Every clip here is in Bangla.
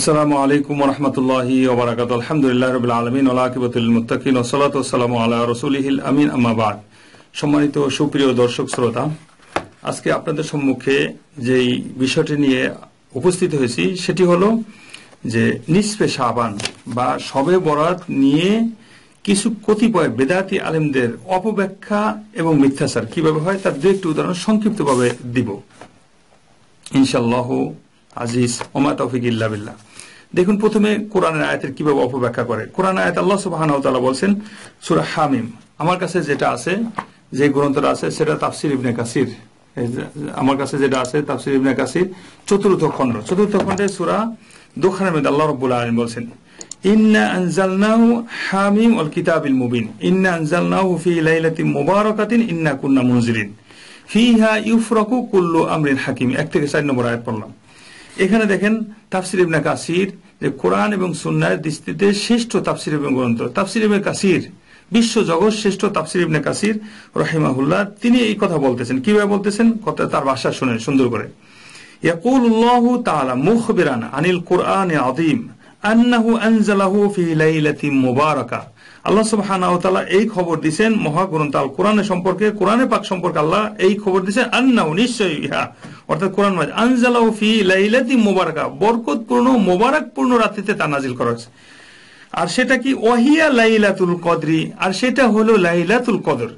আসসালামু আলাইকুম রহমতুল্লাহ ওবরাকাত আলহামদুলিল্লাহ রবিল আলমিন আলাকিবতুল মুতাকিন ওসলাত সালাম আল্লাহ রসুলহিল আমিন আমাবাদ সম্মানিত সুপ্রিয় দর্শক শ্রোতা আজকে আপনাদের সম্মুখে যেই বিষয়টি নিয়ে উপস্থিত হয়েছি সেটি হলো যে নিসপে সাবান বা সবে বরাত নিয়ে কিছু কতিপয় বেদাতি আলেমদের অপব্যাখ্যা এবং মিথ্যাচার কিভাবে হয় তার দু একটি উদাহরণ সংক্ষিপ্তভাবে দিব ইনশাল্লাহ আজিজ ওমা তৌফিক ইল্লা বিল্লাহ দেখুন প্রথমে কোরআনের আয়াতের কিভাবে অপব্যাখ্যা করে কোরআন আয়াত আল্লাহ সুবাহানাউতালা বলছেন সুরা হামিম আমার কাছে যেটা আছে যে গ্রন্থটা আছে সেটা তাফসির ইবনে কাসির আমার কাছে যেটা আছে তাফসির ইবনে কাসির চতুর্থ খণ্ড চতুর্থ খণ্ডে সুরা দোকানের মধ্যে আল্লাহ রব্বুল আলম বলছেন ইন্না আনজালনাহু হামিম আল কিতাবিল মুবিন ইন্না আনজালনাহু ফি লাইলাতিন মুবারাকাতিন ইন্না কুন্না মুনজিরিন ফিহা ইউফরাকু কুল্লু আমরিন হাকিম এক থেকে চার নম্বর আয়াত পড়লাম এখানে দেখেন তাফসির ইবনে কাসির যে কোরআন এবং সুন্নার দৃষ্টিতে শ্রেষ্ঠ তাফসির এবং গ্রন্থ তাফসির ইবনে কাসির বিশ্ব জগৎ শ্রেষ্ঠ তাফসির ইবনে কাসির রহিমাহুল্লাহ তিনি এই কথা বলতেছেন কিভাবে বলতেছেন কথা তার ভাষা শুনেন সুন্দর করে ইয়াকুলুল্লাহু তাআলা মুখবিরান আনিল কোরআন আযীম আন্নাহু আনজালাহু ফি লাইলাতিন মুবারাকা আল্লাহ সুবহানাহু ওয়া তাআলা এই খবর দিবেন মহাগ্রন্থ আল কোরআন সম্পর্কে কোরআনে পাক সম্পর্কে আল্লাহ এই খবর দিবেন আন্নাহু নিশ্চয়ই ইহা অর্থাৎ কোরআন মাজিদ আনজালাউ ফি লাইলাতি মোবারকা বরকতপূর্ণ মোবারকপূর্ণ রাত্রিতে তা নাজিল করা হয়েছে আর সেটা কি ওয়াহিয়া লাইলাতুল কদরি আর সেটা হলো লাইলাতুল কদর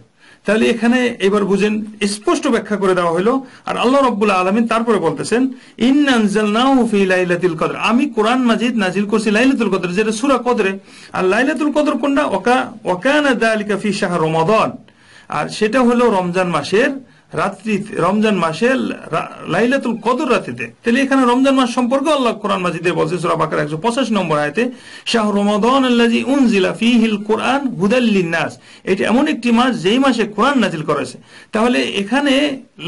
তাহলে এখানে এবার বুঝেন স্পষ্ট ব্যাখ্যা করে দেওয়া হলো আর আল্লাহ রব্বুল আলমিন তারপরে বলতেছেন লাইলাতুল কদর আমি কোরআন মাজিদ নাজিল করছি লাইলাতুল কদর যেটা সুরা কদরে আর লাইলাতুল কদর কোনটা ওকা ওকানা দা ফি শাহ রমাদন আর সেটা হলো রমজান মাসের রমজান মাসে লাইলাতুল কদর তাহলে এখানে রমজান মাস সম্পর্কে আল্লাহ কোরআন মাজিদের বলছে সুরা বাকার একশো পঁচাশি নম্বর আয়তে শাহ রমাদন আল্লাজি উনজিলা ফিহিল কোরআন হুদাল্লিন নাস এটি এমন একটি মাস যেই মাসে কোরআন নাজিল করেছে তাহলে এখানে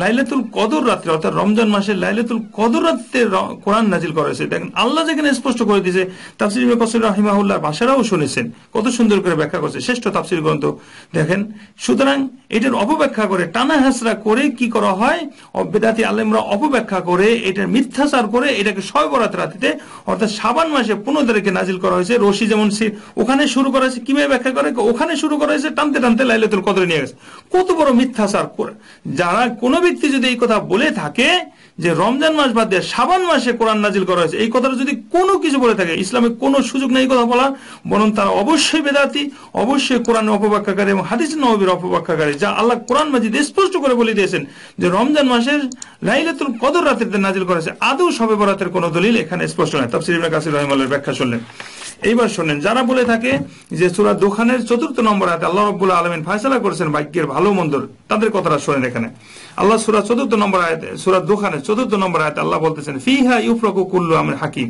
লাইলাতুল কদর রাত্রে অর্থাৎ রমজান মাসে লাইলাতুল কদর রাত্রে কোরআন নাজিল করেছে দেখেন আল্লাহ যেখানে স্পষ্ট করে দিয়েছে তাফসির কসির রাহিমাহুল্লাহর ভাষারাও শুনেছেন কত সুন্দর করে ব্যাখ্যা করছে শ্রেষ্ঠ তাফসির গ্রন্থ দেখেন সুতরাং এটার অপব্যাখ্যা করে টানা হাসরা করে কি করা হয় বেদাতি আলেমরা অপব্যাখ্যা করে এটার মিথ্যাচার করে এটাকে সয়বরাত রাতিতে অর্থাৎ সাবান মাসে পনেরো তারিখে নাজিল করা হয়েছে রশি যেমন ওখানে শুরু করা হয়েছে কিভাবে ব্যাখ্যা করে ওখানে শুরু করা হয়েছে টানতে টানতে লাইলাতুল কদরে নিয়ে গেছে কত বড় মিথ্যাচার করে যারা কোনো ব্যক্তি যদি এই কথা বলে থাকে যে রমজান মাস বাদ দিয়ে সাবান মাসে কোরআন নাজিল করা হয়েছে এই কথাটা যদি কোনো কিছু বলে থাকে ইসলামে কোনো সুযোগ নেই কথা বলা বরং তারা অবশ্যই বেদাতি অবশ্যই কোরআন অপব্যাখ্যাকারী এবং হাদিস নবীর অপব্যাখ্যাকারী যা আল্লাহ কোরআন মাজিদ স্পষ্ট করে বলে দিয়েছেন যে রমজান মাসের লাইলাতুল কদর রাতের নাজিল করেছে আদৌ সবে বরাতের কোনো দলিল এখানে স্পষ্ট নয় তাফসির ইবনে কাসির রহিমাল্লাহর ব্যাখ্যা শুনলেন এইবার শোনেন যারা বলে থাকে যে সুরা দোকানের চতুর্থ নম্বর হাতে আল্লাহ রব্বুল আলমিন ফায়সলা করেছেন বাক্যের ভালো মন্দর তাদের কথাটা শোনেন এখানে আল্লাহ সুরা চতুর্থ নম্বর আয়তে সুরা দোকানের চতুর্থ নম্বর আয়তে আল্লাহ বলতেছেন ফিহা ইউফরকু কুল্লু আমের হাকিম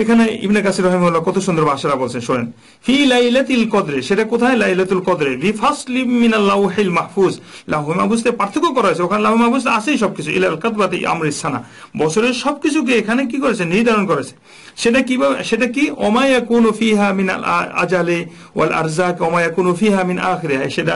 এখানে ইবনে কাসির রহিমুল্লাহ কত সুন্দর ভাষারা বলছেন শোনেন ফি লাইলাতিল কদরে সেটা কোথায় লাইলাতুল কদরে বি ফাসলিম মিনাল লাউহিল মাহফুজ লাহুল মাহফুজতে পার্থক্য করা হয়েছে ওখানে লাউহিল মাহফুজ আছেই সবকিছু ইলাল কাতবাতে আমরিস সানা বছরের সবকিছুকে এখানে কি করেছে নির্ধারণ করেছে সেটা কি সেটা কি অমায়া কোন ফিহা মিন আজালে ওয়াল আরজাক অমায়া কোন ফিহা মিন আখিরে সেটা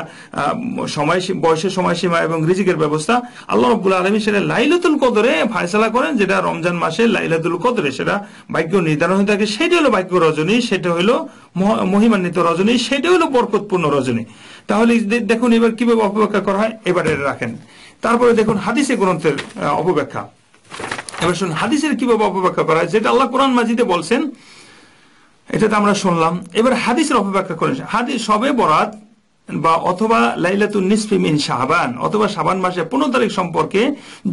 সময় বয়সের সময়সীমা এবং রিজিকের ব্যবস্থা আল্লাহ রাব্বুল আলামিন সেটা লাইলাতুল কদরে ফয়সালা করেন যেটা রমজান মাসে লাইলাতুল কদরে সেটা ভাগ্য নির্ধারণ হয়ে থাকে সেটা হলো বাক্য রজনী সেটা হলো মহিমান্বিত রজনী সেটা হলো বরকতপূর্ণ রজনী তাহলে দেখুন এবার কিভাবে অপব্যাখ্যা করা হয় এবারে রাখেন তারপরে দেখুন হাদিসে গ্রন্থের অপব্যাখ্যা এবার শুনুন হাদিসের কিভাবে অপব্যাখ্যা করা হয় যেটা আল্লাহ কোরআন মাজিদে বলছেন এটা তো আমরা শুনলাম এবার হাদিসের অপব্যাখ্যা করেছে হাদিস সবে বরাত বা অথবা লাইলাতুল মিন শাহবান অথবা শাবান মাসে পনেরো তারিখ সম্পর্কে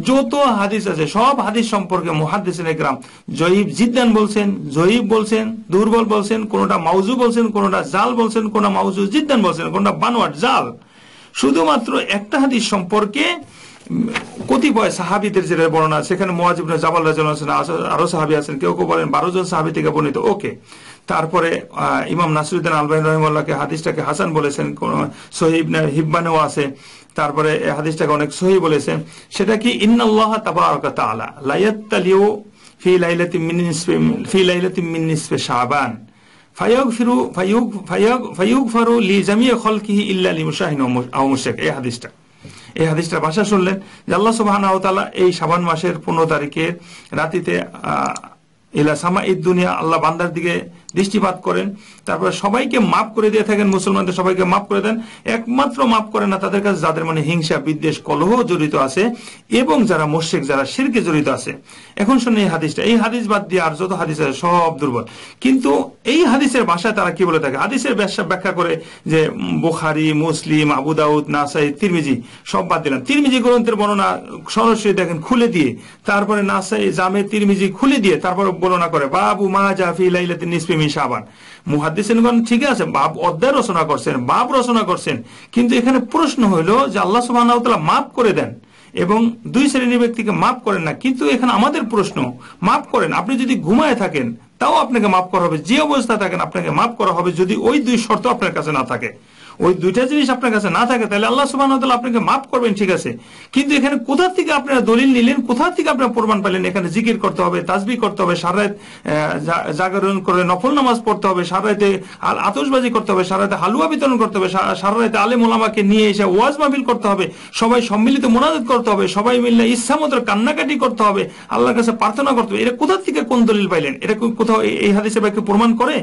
যত হাদিস আছে সব হাদিস সম্পর্কে মহাদিস একরাম জয়ীব জিদ্দান বলছেন জয়ীব বলছেন দুর্বল বলছেন কোনটা মাউজু বলছেন কোনটা জাল বলছেন কোনটা মাউজু জিদ্দান বলছেন কোনটা বানোয়াট জাল শুধুমাত্র একটা হাদিস সম্পর্কে কতিপয় সাহাবিদের যেটা বর্ণনা সেখানে মোয়াজিব জাবাল রাজন আছেন আরো সাহাবি আছেন কেউ কেউ বলেন বারো জন সাহাবি থেকে বর্ণিত ওকে তারপরে ইমাম নাসরুদ্দিন আলবাহ রহিমুল্লাহকে হাদিসটাকে হাসান বলেছেন সহিব হিব্বানেও আছে তারপরে হাদিসটাকে অনেক সহি বলেছেন সেটা কি ইন্নআল্লাহ তাবারক লাইয়াত্তালিউ ফি লাইলাতি মিন নিসফি ফি লাইলাতি মিন নিসফি শাবান লি জামি ইল্লা হাদিসটা হাদিসটা ভাষা আল্লাহ এই মাসের রাতিতে ইলা সামা দুনিয়া আল্লাহ বান্দার দিকে দৃষ্টিপাত করেন তারপরে সবাইকে মাফ করে দিয়ে থাকেন মুসলমানদের সবাইকে মাফ করে দেন একমাত্র মাফ করে না তাদের কাছে যাদের মানে হিংসা বিদ্বেষ কলহ জড়িত আছে এবং যারা মোর্শেক যারা শিরকে জড়িত আছে এখন শুনে এই হাদিসটা এই হাদিস বাদ দিয়ে আর যত হাদিস আছে সব দুর্বল কিন্তু এই হাদিসের ভাষায় তারা কি বলে থাকে হাদিসের ব্যবসা ব্যাখ্যা করে যে বোখারি মুসলিম আবুদাউদ নাসাই তিরমিজি সব বাদ দিলাম তিরমিজি গ্রন্থের বর্ণনা সরাসরি দেখেন খুলে দিয়ে তারপরে নাসাই জামে তিরমিজি খুলে দিয়ে তারপরে বর্ণনা করে বাবু মা জাফি লাইলাতে নিসপিমি মিন সাবান মুহাদ্দিসগণ ঠিক আছে বাপ অধ্যায় রচনা করছেন বাপ রচনা করছেন কিন্তু এখানে প্রশ্ন হইল যে আল্লাহ সুবাহ মাফ করে দেন এবং দুই শ্রেণীর ব্যক্তিকে মাফ করেন না কিন্তু এখানে আমাদের প্রশ্ন মাফ করেন আপনি যদি ঘুমায় থাকেন তাও আপনাকে মাফ করা হবে যে অবস্থায় থাকেন আপনাকে মাফ করা হবে যদি ওই দুই শর্ত আপনার কাছে না থাকে ওই দুইটা জিনিস আপনার কাছে না থাকে তাহলে আল্লাহ সুবাহ আপনাকে মাফ করবেন ঠিক আছে কিন্তু এখানে কোথা থেকে আপনারা দলিল নিলেন কোথা থেকে আপনারা প্রমাণ পাইলেন এখানে জিকির করতে হবে তাজবি করতে হবে সারাত জাগরণ করে নফল নামাজ পড়তে হবে সারাতে আতসবাজি করতে হবে সারাতে হালুয়া বিতরণ করতে হবে সারাতে আলে মোলামাকে নিয়ে এসে ওয়াজ মাহিল করতে হবে সবাই সম্মিলিত মোনাজাত করতে হবে সবাই মিললে ইচ্ছা মতো কান্নাকাটি করতে হবে আল্লাহর কাছে প্রার্থনা করতে হবে এটা কোথা থেকে কোন দলিল পাইলেন এটা কোথাও এই হাদিসে বাক্য প্রমাণ করে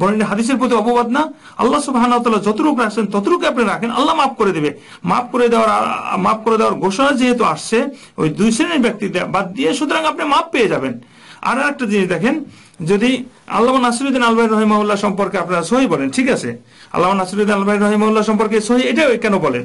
বরং হাদিসের প্রতি অপবাদ না আল্লাহ সুবাহ যতটুকু রাখছেন ততটুকু আপনি রাখেন আল্লাহ মাফ করে দেবে মাফ করে দেওয়ার মাফ করে দেওয়ার ঘোষণা যেহেতু আসছে ওই দুই শ্রেণীর ব্যক্তি বাদ দিয়ে সুতরাং আপনি মাফ পেয়ে যাবেন আর একটা জিনিস দেখেন যদি আল্লাহ নাসিরুদ্দিন আলবাই রহিমাউল্লাহ সম্পর্কে আপনারা সহি বলেন ঠিক আছে আল্লাহ নাসিরুদ্দিন আলবাই রহিমাউল্লাহ সম্পর্কে সহি এটাও কেন বলেন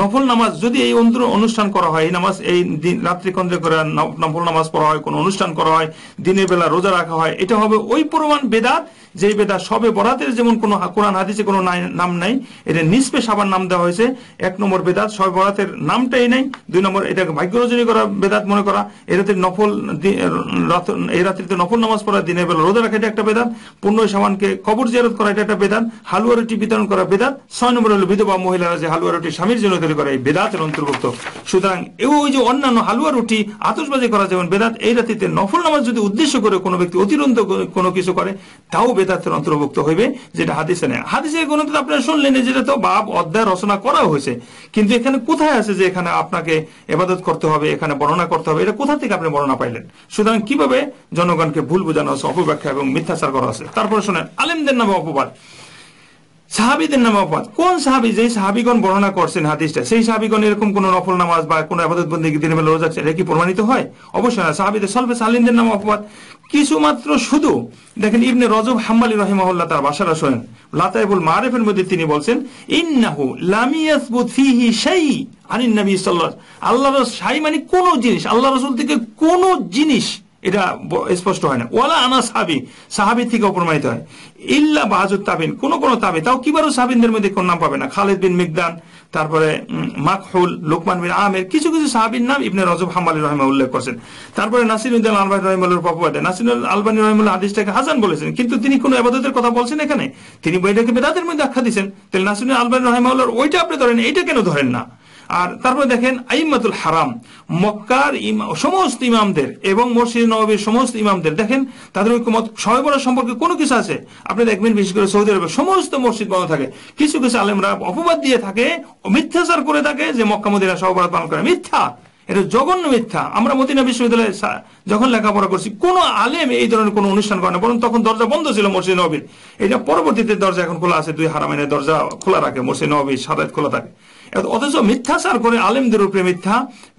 নফল নামাজ যদি এই অনুষ্ঠান করা হয় এই নামাজ এই দিন রাত্রি কন্দ্রে করে নফল নামাজ পড়া হয় কোন অনুষ্ঠান করা হয় দিনের বেলা রোজা রাখা হয় এটা হবে ওই পরিমাণ বেদাত যে বেদাত সবে বরাতের যেমন কোনো কোরআন হাদিসে কোনো নাম নাই এটা নিষ্পে সাবার নাম দেওয়া হয়েছে এক নম্বর বেদাত সবে বরাতের নামটাই নেই দুই নম্বর এটাকে ভাগ্য রজনী করা বেদাত মনে করা এটাতে নফল এই রাত্রিতে নফল নামাজ পড়া দিনের বেলা রোজা রাখা এটা একটা বেদাত পূর্ণ সাবানকে কবর জিয়ারত করা এটা একটা বেদাত হালুয়া রুটি বিতরণ করা বেদাত ছয় নম্বর হলো বিধবা মহিলারা যে হালুয়া রুটি স্বামীর জন্য চলাচল করা এই বেদাতের অন্তর্ভুক্ত সুতরাং এও ওই যে অন্যান্য হালুয়া রুটি আতসবাজি করা যেমন বেদাত এই রাতিতে নফল নামাজ যদি উদ্দেশ্য করে কোনো ব্যক্তি অতিরন্ত কোনো কিছু করে তাও বেদাতের অন্তর্ভুক্ত হইবে যেটা হাদিসে নেয় হাদিসে কোনো তো আপনারা শুনলেন যেটা তো বাপ অধ্যায় রচনা করা হয়েছে কিন্তু এখানে কোথায় আছে যে এখানে আপনাকে এবাদত করতে হবে এখানে বর্ণনা করতে হবে এটা কোথা থেকে আপনি বর্ণনা পাইলেন সুতরাং কিভাবে জনগণকে ভুল বোঝানো হচ্ছে অপব্যাখ্যা এবং মিথ্যাচার করা হচ্ছে তারপরে শোনেন আলেমদের নামে অপবাদ সাহাবিদের নামে কোন সাহাবি যে সাহাবিগণ বর্ণনা করছেন হাদিসটা সেই সাহাবিগণ এরকম কোন নফল নামাজ বা কোন আবাদত বন্দী দিনে বেলা রোজা এটা কি প্রমাণিত হয় অবশ্যই না সাহাবিদের সলফে সালিনদের নামে অপবাদ কিছুমাত্র শুধু দেখেন ইবনে রজব হাম্মালি রহিমহল্লা তার বাসার আসেন লাতাইবুল মারেফের মধ্যে তিনি বলছেন ইন্নাহু লামিয়াসবুত ফিহি শাই আনিন নবী সাল্লাল্লাহু আল্লাহর শাই মানে কোন জিনিস আল্লাহ রাসূল থেকে কোন জিনিস এটা স্পষ্ট হয় না ওয়ালা আনা সাহাবি সাহাবি থেকেও প্রমাণিত হয় ইল্লা বাহাজুর তাবিন কোন কোন তাবি তাও কিবারও সাহাবিনদের মধ্যে কোন নাম পাবে না খালেদ বিন মিগদান তারপরে মাকহুল লোকমান বিন আমের কিছু কিছু সাহাবির নাম ইবনে রজব হাম্বালি রহমা উল্লেখ করছেন তারপরে নাসির নাসিরুদ্দিন আলবানী রহিমুল্লাহর পপবাদে নাসিরুল আলবানি রহিমুল্লাহ হাদিসটাকে হাসান বলেছেন কিন্তু তিনি কোন আবাদতের কথা বলছেন এখানে তিনি বইটাকে বেদাতের মধ্যে আখ্যা দিয়েছেন তাহলে নাসিরুল আলবানী রহিমাউল্লাহর ওইটা আপনি ধরেন এইটা কেন ধরেন না আর তারপর দেখেন আইমাতুল হারাম মক্কার সমস্ত ইমামদের এবং মসজিদ নবাবীর সমস্ত ইমামদের দেখেন তাদের ঐক্যমত সহবরা সম্পর্কে কোনো কিছু আছে আপনি দেখবেন বিশেষ করে সৌদি আরবে সমস্ত মসজিদ বন্ধ থাকে কিছু কিছু আলেমরা অপবাদ দিয়ে থাকে মিথ্যাচার করে থাকে যে মক্কা মদিনা সহবাদ পালন করে মিথ্যা এটা জঘন্য মিথ্যা আমরা মদিনা বিশ্ববিদ্যালয়ে যখন লেখাপড়া করছি কোনো আলেম এই ধরনের কোনো অনুষ্ঠান করে না বরং তখন দরজা বন্ধ ছিল মসজিদ নবীর এটা পরবর্তীতে দরজা এখন খোলা আছে দুই হারামাইনের দরজা খোলা রাখে মসজিদ নবীর সাদাই খোলা থাকে অথচ মিথ্যা সার করে আলেমদের উপরে মিথ্যা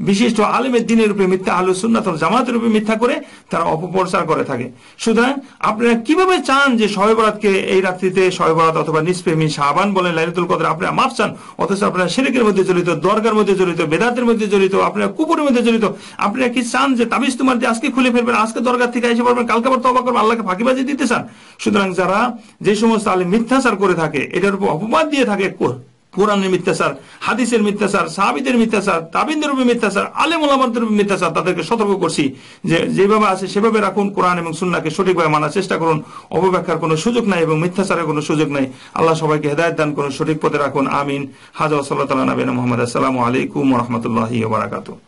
বিশিষ্ট আলেমের দিনের উপরে মিথ্যা আলু সুন্নাথ জামাতের উপরে মিথ্যা করে তারা অপপ্রচার করে থাকে সুতরাং আপনারা কিভাবে চান যে সহেবরাতকে এই রাত্রিতে সহেবরাত অথবা নিষ্প্রেমী শাহবান বলেন লাইলাতুল কদর আপনারা মাপ চান অথচ আপনারা শিরিকের মধ্যে জড়িত দরগার মধ্যে জড়িত বেদাতের মধ্যে জড়িত আপনারা কুকুরের মধ্যে জড়িত আপনি কি চান যে তাবিজ তোমার দিয়ে আজকে খুলে ফেলবেন আজকে দরকার থেকে এসে পড়বেন কালকে আবার তবা করবেন আল্লাহকে ফাঁকিবাজি দিতে চান সুতরাং যারা যে সমস্ত আলিম মিথ্যাচার করে থাকে এটার উপর অপবাদ দিয়ে থাকে কোরআনের মিথ্যাচার হাদিসের মিথ্যাচার সাহাবিদের মিথ্যাচার তাবিনদের উপরে মিথ্যাচার আলে ওলামাদের উপরে মিথ্যাচার তাদেরকে সতর্ক করছি যে যেভাবে আছে সেভাবে রাখুন কোরআন এবং সুন্নাকে সঠিকভাবে মানার চেষ্টা করুন অপব্যাখ্যার কোনো সুযোগ নাই এবং মিথ্যাচারের কোনো সুযোগ নাই আল্লাহ সবাইকে হেদায়ত দান করুন সঠিক পথে রাখুন আমিন হাজা সাল্লাহ তালা নবীন মোহাম্মদ আসসালামু আলাইকুম রহমতুল্লাহ বারাকাতু